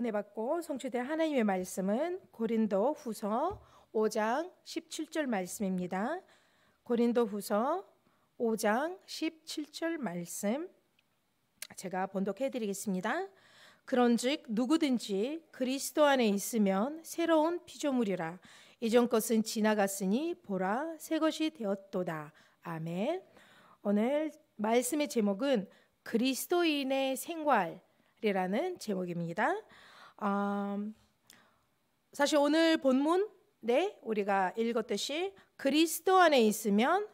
은혜받고 성취될 하나님의 말씀은 고린도 후서 5장 17절 말씀입니다. 고린도 후서 5장 17절 말씀 제가 번독해 드리겠습니다. 그런즉 누구든지 그리스도 안에 있으면 새로운 피조물이라 이전 것은 지나갔으니 보라 새 것이 되었도다. 아멘. 오늘 말씀의 제목은 그리스도인의 생활이라는 제목입니다. 음, 사실 오늘 본문 네 우리가 읽었듯이 그리스도 안에 있으면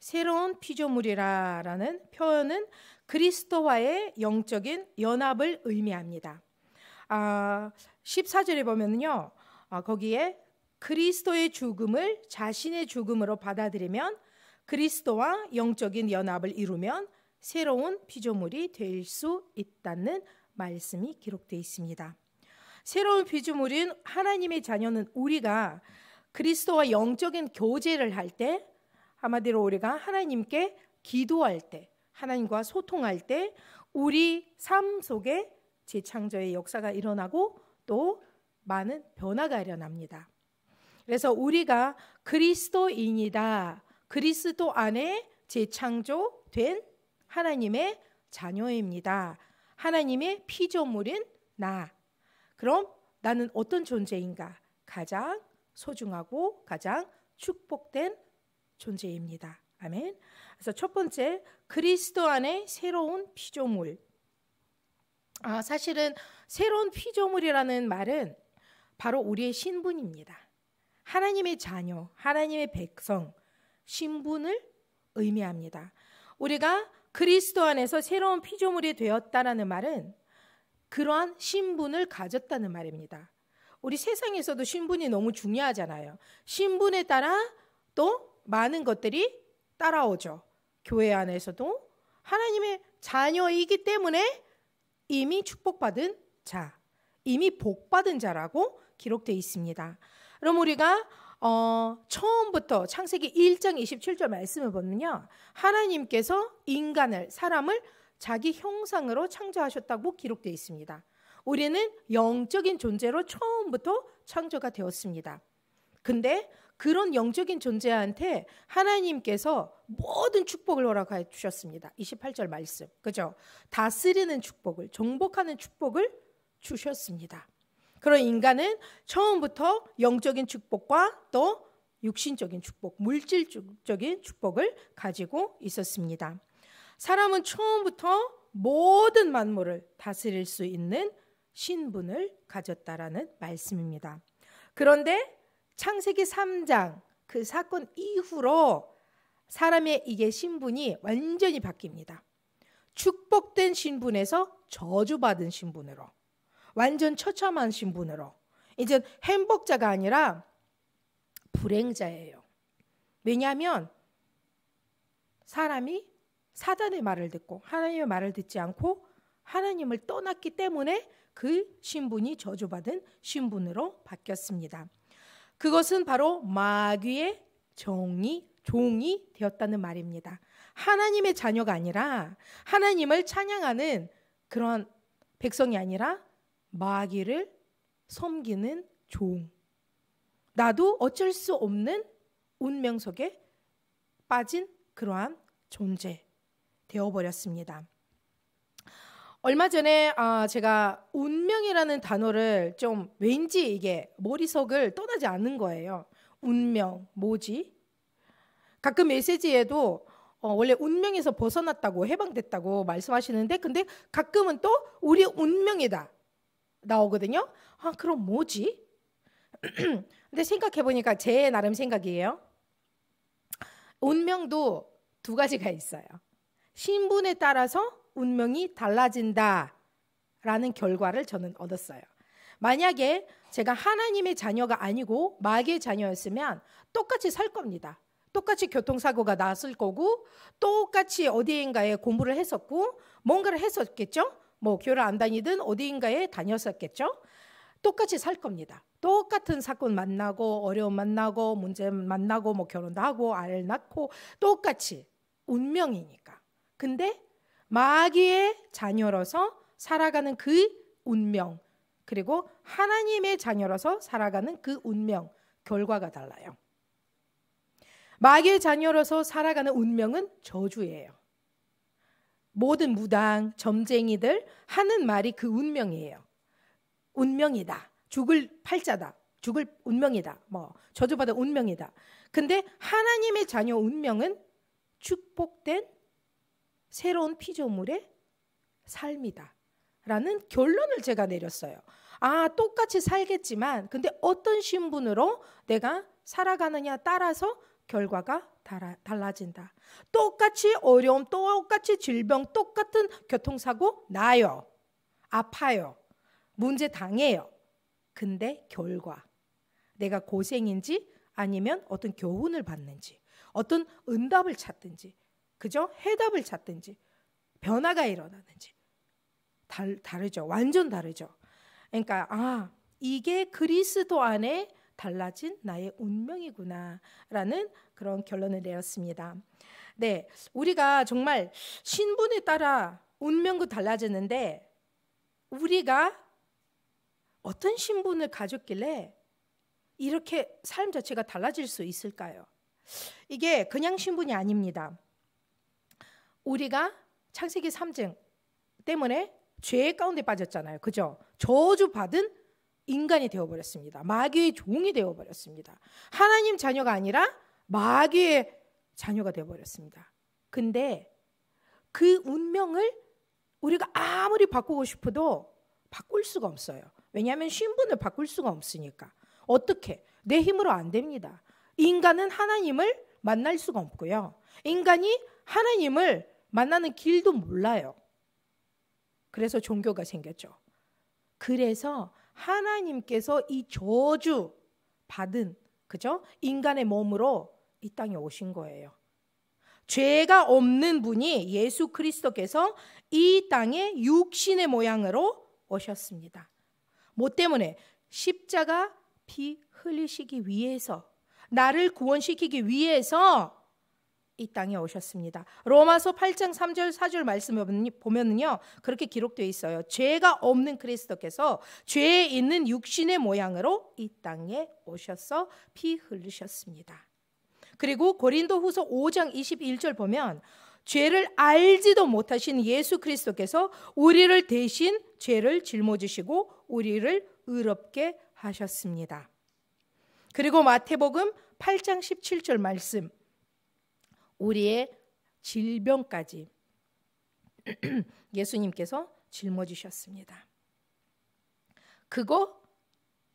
새로운 피조물이라라는 표현은 그리스도와의 영적인 연합을 의미합니다. 아, 14절에 보면요. 아, 거기에 그리스도의 죽음을 자신의 죽음으로 받아들이면 그리스도와 영적인 연합을 이루면 새로운 피조물이 될 수 있다는 말씀이 기록되어 있습니다. 새로운 피조물인 하나님의 자녀는 우리가 그리스도와 영적인 교제를 할때 아마디로 우리가 하나님께 기도할 때 하나님과 소통할 때 우리 삶 속에 재창조의 역사가 일어나고 또 많은 변화가 일어납니다. 그래서 우리가 그리스도인이다. 그리스도 안에 재창조된 하나님의 자녀입니다. 하나님의 피조물인 나. 그럼 나는 어떤 존재인가? 가장 소중하고 가장 축복된 존재입니다. 아멘. 그래서 첫 번째 그리스도 안에 새로운 피조물. 아, 사실은 새로운 피조물이라는 말은 바로 우리의 신분입니다. 하나님의 자녀, 하나님의 백성, 신분을 의미합니다. 우리가 그리스도 안에서 새로운 피조물이 되었다라는 말은 그러한 신분을 가졌다는 말입니다. 우리 세상에서도 신분이 너무 중요하잖아요. 신분에 따라 또 많은 것들이 따라오죠. 교회 안에서도 하나님의 자녀이기 때문에 이미 축복받은 자, 이미 복받은 자라고 기록되어 있습니다. 그럼 우리가 어, 처음부터 창세기 1장 27절 말씀을 보면요. 하나님께서 인간을, 사람을 자기 형상으로 창조하셨다고 기록되어 있습니다. 우리는 영적인 존재로 처음부터 창조가 되었습니다. 근데 그런 영적인 존재한테 하나님께서 모든 축복을 허락해 주셨습니다. 28절 말씀. 그죠? 다스리는 축복을, 정복하는 축복을 주셨습니다. 그런 인간은 처음부터 영적인 축복과 또 육신적인 축복, 물질적인 축복을 가지고 있었습니다. 사람은 처음부터 모든 만물을 다스릴 수 있는 신분을 가졌다라는 말씀입니다. 그런데 창세기 3장 그 사건 이후로 사람의 이게 신분이 완전히 바뀝니다. 축복된 신분에서 저주받은 신분으로 완전 처참한 신분으로 이제 행복자가 아니라 불행자예요. 왜냐하면 사람이 사단의 말을 듣고 하나님의 말을 듣지 않고 하나님을 떠났기 때문에 그 신분이 저주받은 신분으로 바뀌었습니다. 그것은 바로 마귀의 정이 종이 되었다는 말입니다. 하나님의 자녀가 아니라 하나님을 찬양하는 그런 백성이 아니라 마귀를 섬기는 종. 나도 어쩔 수 없는 운명 속에 빠진 그러한 존재. 되어버렸습니다. 얼마 전에 아, 제가 운명이라는 단어를 좀 왠지 이게 머리속을 떠나지 않는 거예요. 운명, 뭐지? 가끔 메시지에도 어, 원래 운명에서 벗어났다고 해방됐다고 말씀하시는데 근데 가끔은 또 우리 운명이다 나오거든요. 아 그럼 뭐지? 근데 생각해 보니까 제 나름 생각이에요. 운명도 두 가지가 있어요. 신분에 따라서 운명이 달라진다라는 결과를 저는 얻었어요. 만약에 제가 하나님의 자녀가 아니고 마귀의 자녀였으면 똑같이 살 겁니다. 똑같이 교통사고가 났을 거고 똑같이 어디인가에 공부를 했었고 뭔가를 했었겠죠. 뭐 교를 안 다니든 어디인가에 다녔었겠죠. 똑같이 살 겁니다. 똑같은 사건 만나고 어려움 만나고 문제 만나고 뭐 결혼도 하고 아를 낳고 똑같이 운명이니까. 근데 마귀의 자녀로서 살아가는 그 운명 그리고 하나님의 자녀로서 살아가는 그 운명 결과가 달라요. 마귀의 자녀로서 살아가는 운명은 저주예요. 모든 무당, 점쟁이들 하는 말이 그 운명이에요. 운명이다. 죽을 팔자다. 죽을 운명이다. 뭐 저주받은 운명이다. 근데 하나님의 자녀 운명은 축복된 새로운 피조물의 삶이다. 라는 결론을 제가 내렸어요. 아, 똑같이 살겠지만, 근데 어떤 신분으로 내가 살아가느냐 따라서 결과가 달라진다. 똑같이 어려움, 똑같이 질병, 똑같은 교통사고 나요. 아파요. 문제 당해요. 근데 결과. 내가 고생인지 아니면 어떤 교훈을 받는지, 어떤 응답을 찾든지, 그죠? 해답을 찾든지 변화가 일어나는지 달, 다르죠. 완전 다르죠. 그러니까 아 이게 그리스도 안에 달라진 나의 운명이구나라는 그런 결론을 내렸습니다. 네, 우리가 정말 신분에 따라 운명도 달라지는데 우리가 어떤 신분을 가졌길래 이렇게 삶 자체가 달라질 수 있을까요? 이게 그냥 신분이 아닙니다. 우리가 창세기 3장 때문에 죄 가운데 빠졌잖아요. 그죠? 저주받은 인간이 되어버렸습니다. 마귀의 종이 되어버렸습니다. 하나님 자녀가 아니라 마귀의 자녀가 되어버렸습니다. 근데 그 운명을 우리가 아무리 바꾸고 싶어도 바꿀 수가 없어요. 왜냐하면 신분을 바꿀 수가 없으니까. 어떻게? 내 힘으로 안 됩니다. 인간은 하나님을 만날 수가 없고요. 인간이 하나님을 만나는 길도 몰라요. 그래서 종교가 생겼죠. 그래서 하나님께서 이 저주 받은 그죠? 인간의 몸으로 이 땅에 오신 거예요. 죄가 없는 분이 예수 그리스도께서 이 땅에 육신의 모양으로 오셨습니다. 뭐 때문에 십자가 피 흘리시기 위해서 나를 구원시키기 위해서 이 땅에 오셨습니다. 로마서 8장 3절 4절 말씀을 보면은요. 그렇게 기록되어 있어요. 죄가 없는 그리스도께서 죄 있는 육신의 모양으로 이 땅에 오셔서 피 흘리셨습니다. 그리고 고린도후서 5장 21절 보면 죄를 알지도 못하신 예수 그리스도께서 우리를 대신 죄를 짊어지시고 우리를 의롭게 하셨습니다. 그리고 마태복음 8장 17절 말씀 우리의 질병까지 예수님께서 짊어지셨습니다. 그거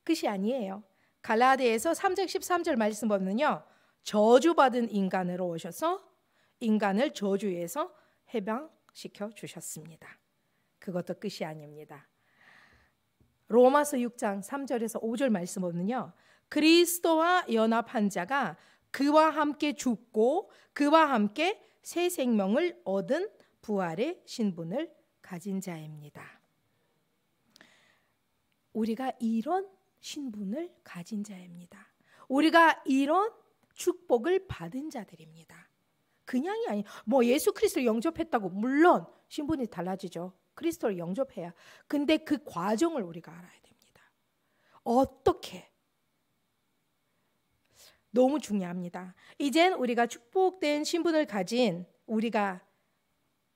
끝이 아니에요. 갈라디아에서 3장 13절 말씀 보면요. 저주받은 인간으로 오셔서 인간을 저주에서 해방시켜 주셨습니다. 그것도 끝이 아닙니다. 로마서 6장 3절에서 5절 말씀 보면요. 그리스도와 연합한 자가 그와 함께 죽고 그와 함께 새 생명을 얻은 부활의 신분을 가진 자입니다. 우리가 이런 신분을 가진 자입니다. 우리가 이런 축복을 받은 자들입니다. 그냥이 아니, 뭐 예수 그리스도 영접했다고 물론 신분이 달라지죠. 그리스도를 영접해야. 근데 그 과정을 우리가 알아야 됩니다. 어떻게 너무 중요합니다. 이젠 우리가 축복된 신분을 가진 우리가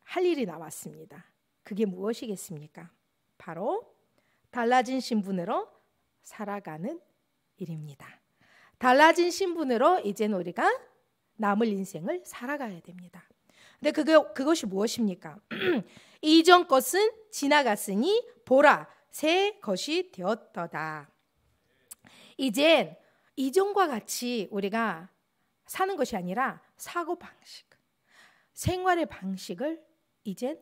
할 일이 나왔습니다. 그게 무엇이겠습니까? 바로 달라진 신분으로 살아가는 일입니다. 달라진 신분으로 이젠 우리가 남을 인생을 살아가야 됩니다. 근데 그게 그것이 무엇입니까? 이전 것은 지나갔으니 보라 새 것이 되었더다. 이젠 이전과 같이 우리가 사는 것이 아니라 사고 방식, 생활의 방식을 이젠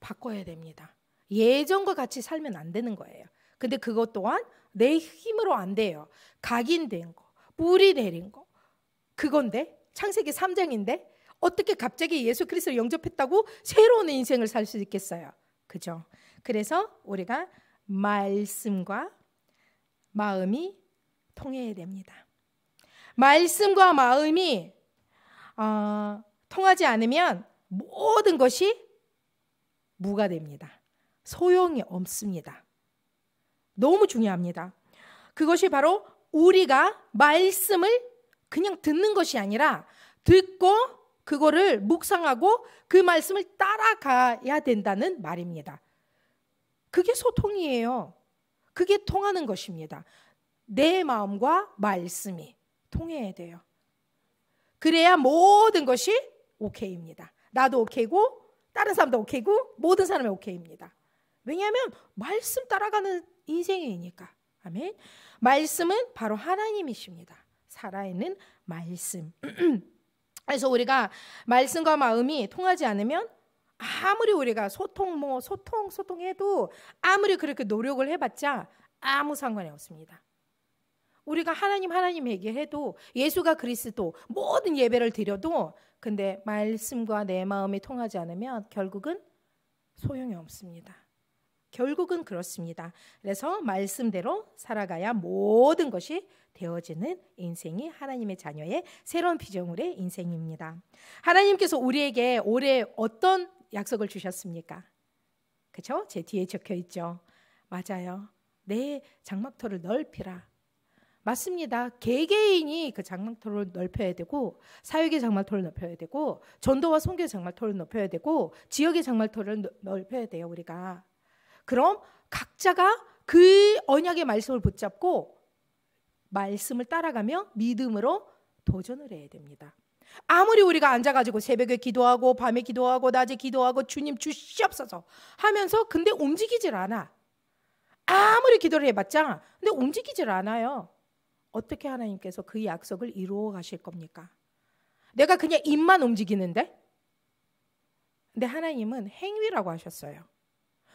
바꿔야 됩니다. 예전과 같이 살면 안 되는 거예요. 근데 그것 또한 내 힘으로 안 돼요. 각인된 거, 물이 내린 거. 그건데 창세기 3장인데 어떻게 갑자기 예수 그리스도를 영접했다고 새로운 인생을 살 수 있겠어요. 그죠? 그래서 우리가 말씀과 마음이 통해야 됩니다. 말씀과 마음이 어, 통하지 않으면 모든 것이 무가 됩니다. 소용이 없습니다. 너무 중요합니다. 그것이 바로 우리가 말씀을 그냥 듣는 것이 아니라 듣고 그거를 묵상하고 그 말씀을 따라가야 된다는 말입니다. 그게 소통이에요. 그게 통하는 것입니다. 내 마음과 말씀이 통해야 돼요. 그래야 모든 것이 오케이입니다. 나도 오케이고 다른 사람도 오케이고 모든 사람이 오케이입니다. 왜냐하면 말씀 따라가는 인생이니까. 아멘. 말씀은 바로 하나님이십니다. 살아있는 말씀. 그래서 우리가 말씀과 마음이 통하지 않으면 아무리 우리가 소통 뭐 소통 소통해도 아무리 그렇게 노력을 해봤자 아무 상관이 없습니다. 우리가 하나님 하나님 얘기해도 예수가 그리스도 모든 예배를 드려도 근데 말씀과 내 마음이 통하지 않으면 결국은 소용이 없습니다. 결국은 그렇습니다. 그래서 말씀대로 살아가야 모든 것이 되어지는 인생이 하나님의 자녀의 새로운 비정울의 인생입니다. 하나님께서 우리에게 올해 어떤 약속을 주셨습니까? 그쵸? 제 뒤에 적혀 있죠. 맞아요. 내 장막터를 넓히라. 맞습니다. 개개인이 그 장막토를 넓혀야 되고 사역의 장막토를 넓혀야 되고 전도와 선교의 장막토를 넓혀야 되고 지역의 장막토를 넓혀야 돼요, 우리가. 그럼 각자가 그 언약의 말씀을 붙잡고 말씀을 따라가며 믿음으로 도전을 해야 됩니다. 아무리 우리가 앉아가지고 새벽에 기도하고 밤에 기도하고 낮에 기도하고 주님 주시옵소서 하면서 근데 움직이질 않아. 아무리 기도를 해봤자 근데 움직이질 않아요. 어떻게 하나님께서 그 약속을 이루어 가실 겁니까? 내가 그냥 입만 움직이는데? 근데 하나님은 행위라고 하셨어요.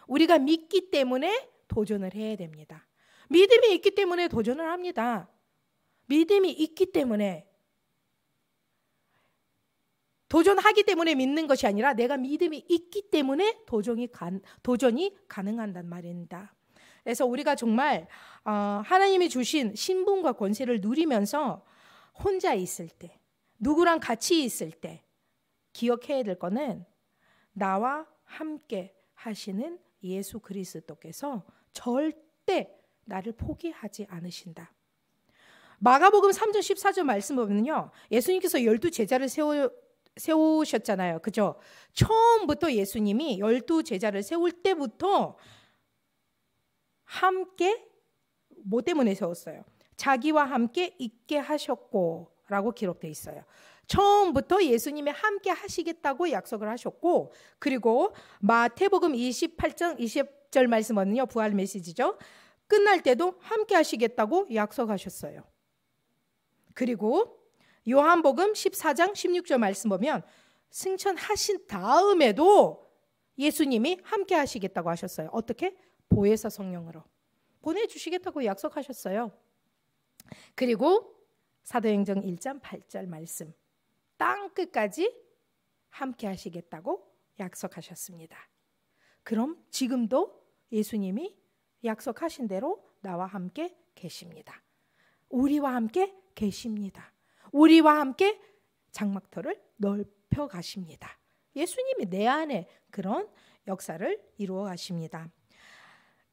우리가 믿기 때문에 도전을 해야 됩니다. 믿음이 있기 때문에 도전을 합니다. 믿음이 있기 때문에 도전하기 때문에 믿는 것이 아니라 내가 믿음이 있기 때문에 도전이, 가, 도전이 가능한단 말입니다. 그래서 우리가 정말 어, 하나님이 주신 신분과 권세를 누리면서 혼자 있을 때, 누구랑 같이 있을 때 기억해야 될 거는 나와 함께 하시는 예수 그리스도께서 절대 나를 포기하지 않으신다. 마가복음 3절 14절 말씀 보면요. 예수님께서 열두 제자를 세워 세우셨잖아요. 그죠? 처음부터 예수님이 열두 제자를 세울 때부터 함께 뭐 때문에 세웠어요? 자기와 함께 있게 하셨고라고 기록돼 있어요. 처음부터 예수님이 함께 하시겠다고 약속을 하셨고 그리고 마태복음 28장 20절 말씀은요. 부활 메시지죠. 끝날 때도 함께 하시겠다고 약속하셨어요. 그리고 요한복음 14장 16절 말씀 보면 승천하신 다음에도 예수님이 함께 하시겠다고 하셨어요. 어떻게? 보혜사 성령으로 보내주시겠다고 약속하셨어요. 그리고 사도행전 1장 8절 말씀 땅 끝까지 함께 하시겠다고 약속하셨습니다. 그럼 지금도 예수님이 약속하신 대로 나와 함께 계십니다. 우리와 함께 계십니다. 우리와 함께 장막터를 넓혀 가십니다. 예수님이 내 안에 그런 역사를 이루어 가십니다.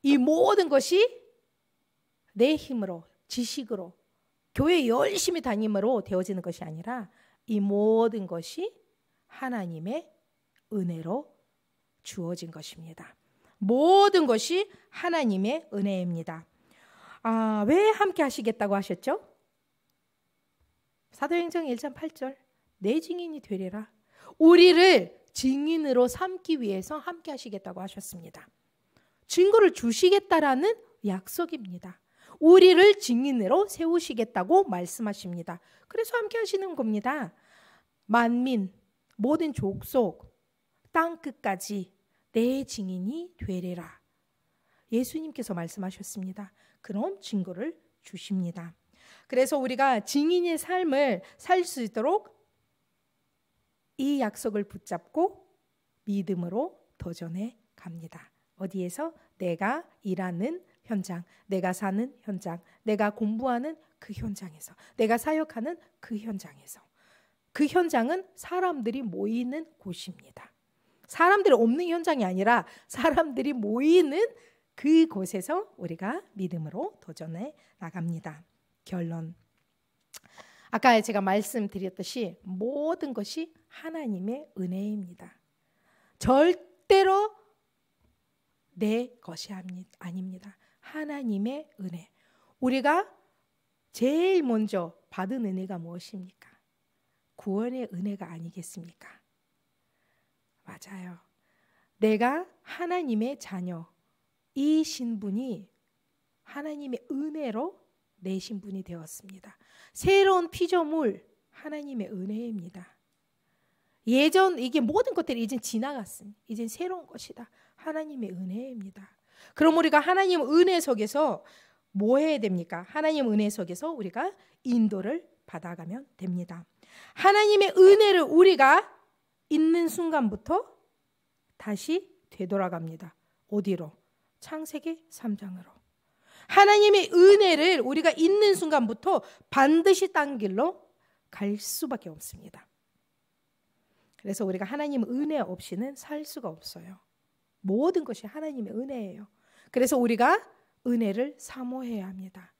이 모든 것이 내 힘으로, 지식으로, 교회 열심히 다님으로 되어지는 것이 아니라 이 모든 것이 하나님의 은혜로 주어진 것입니다. 모든 것이 하나님의 은혜입니다. 아, 왜 함께 하시겠다고 하셨죠? 사도행전 1장 8절. 내 증인이 되리라. 우리를 증인으로 삼기 위해서 함께 하시겠다고 하셨습니다. 증거를 주시겠다라는 약속입니다. 우리를 증인으로 세우시겠다고 말씀하십니다. 그래서 함께 하시는 겁니다. 만민, 모든 족속, 땅 끝까지 내 증인이 되리라. 예수님께서 말씀하셨습니다. 그럼 증거를 주십니다. 그래서 우리가 증인의 삶을 살 수 있도록 이 약속을 붙잡고 믿음으로 도전해 갑니다. 어디에서 내가 일하는 현장, 내가 사는 현장, 내가 공부하는 그 현장에서, 내가 사역하는 그 현장에서. 그 현장은 사람들이 모이는 곳입니다. 사람들이 없는 현장이 아니라 사람들이 모이는 그곳에서 우리가 믿음으로 도전해 나갑니다. 결론. 아까 제가 말씀드렸듯이 모든 것이 하나님의 은혜입니다. 절대로 내 것이 아닙니다. 하나님의 은혜. 우리가 제일 먼저 받은 은혜가 무엇입니까? 구원의 은혜가 아니겠습니까? 맞아요. 내가 하나님의 자녀, 이 신분이 하나님의 은혜로 내 신분이 되었습니다. 새로운 피조물, 하나님의 은혜입니다. 예전 이게 모든 것들이 이제 지나갔습니다 이제 새로운 것이다. 하나님의 은혜입니다. 그럼 우리가 하나님 은혜 속에서 뭐 해야 됩니까? 하나님 은혜 속에서 우리가 인도를 받아가면 됩니다. 하나님의 은혜를 우리가 있는 순간부터 다시 되돌아갑니다. 어디로? 창세기 3장으로. 하나님의 은혜를 우리가 있는 순간부터 반드시 딴 길로 갈 수밖에 없습니다. 그래서 우리가 하나님 은혜 없이는 살 수가 없어요. 모든 것이 하나님의 은혜예요. 그래서 우리가 은혜를 사모해야 합니다.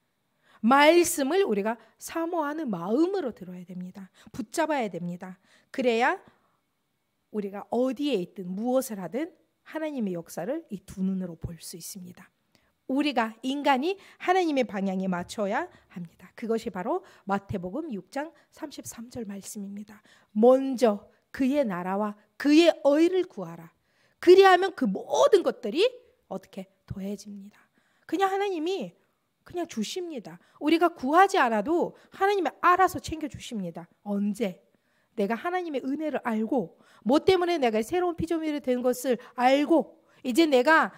말씀을 우리가 사모하는 마음으로 들어야 됩니다. 붙잡아야 됩니다. 그래야 우리가 어디에 있든 무엇을 하든 하나님의 역사를 이 두 눈으로 볼 수 있습니다. 우리가 인간이 하나님의 방향에 맞춰야 합니다. 그것이 바로 마태복음 6장 33절 말씀입니다. 먼저 그의 나라와 그의 의를 구하라. 그리하면 그 모든 것들이 어떻게 더해집니다. 그냥 하나님이 그냥 주십니다. 우리가 구하지 않아도 하나님이 알아서 챙겨 주십니다. 언제? 내가 하나님의 은혜를 알고 뭐 때문에 내가 새로운 피조물이 된 것을 알고 이제 내가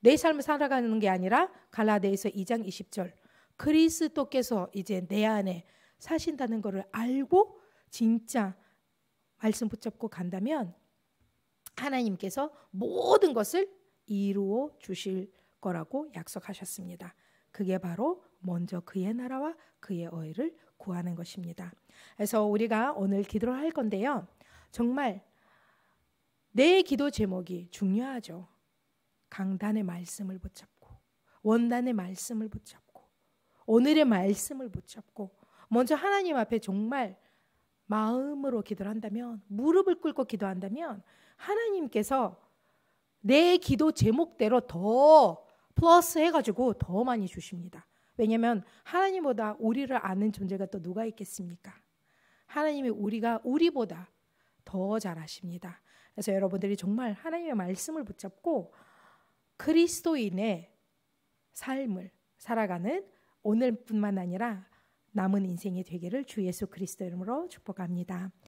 내 삶을 살아가는 게 아니라 갈라데에서 2장 20절 그리스도께서 이제 내 안에 사신다는 것을 알고 진짜 말씀 붙잡고 간다면 하나님께서 모든 것을 이루어 주실 거라고 약속하셨습니다. 그게 바로 먼저 그의 나라와 그의 어혜를 구하는 것입니다. 그래서 우리가 오늘 기도를 할 건데요. 정말 내 기도 제목이 중요하죠. 강단의 말씀을 붙잡고 원단의 말씀을 붙잡고 오늘의 말씀을 붙잡고 먼저 하나님 앞에 정말 마음으로 기도 한다면 무릎을 꿇고 기도한다면 하나님께서 내 기도 제목대로 더 플러스 해가지고 더 많이 주십니다. 왜냐하면 하나님보다 우리를 아는 존재가 또 누가 있겠습니까? 하나님이 우리가 우리보다 더 잘하십니다. 그래서 여러분들이 정말 하나님의 말씀을 붙잡고 그리스도인의 삶을 살아가는 오늘뿐만 아니라 남은 인생이 되기를 주 예수 그리스도 이름으로 축복합니다.